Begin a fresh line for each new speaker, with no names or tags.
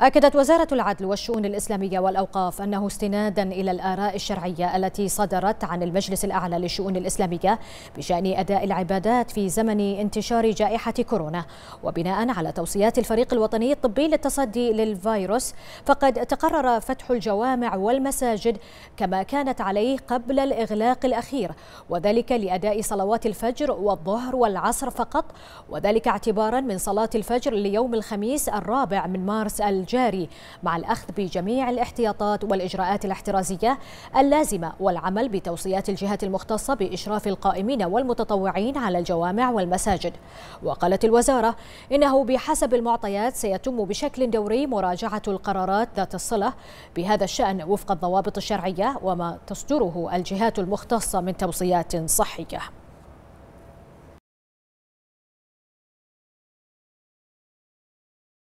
أكدت وزارة العدل والشؤون الإسلامية والأوقاف أنه استنادا إلى الآراء الشرعية التي صدرت عن المجلس الأعلى للشؤون الإسلامية بشأن أداء العبادات في زمن انتشار جائحة كورونا وبناء على توصيات الفريق الوطني الطبي للتصدي للفيروس فقد تقرر فتح الجوامع والمساجد كما كانت عليه قبل الإغلاق الأخير وذلك لأداء صلوات الفجر والظهر والعصر فقط وذلك اعتبارا من صلاة الفجر ليوم الخميس الرابع من مارس الجاري مع الأخذ بجميع الاحتياطات والإجراءات الاحترازية اللازمة والعمل بتوصيات الجهات المختصة بإشراف القائمين والمتطوعين على الجوامع والمساجد وقالت الوزارة إنه بحسب المعطيات سيتم بشكل دوري مراجعة القرارات ذات الصلة بهذا الشأن وفق الضوابط الشرعية وما تصدره الجهات المختصة من توصيات صحية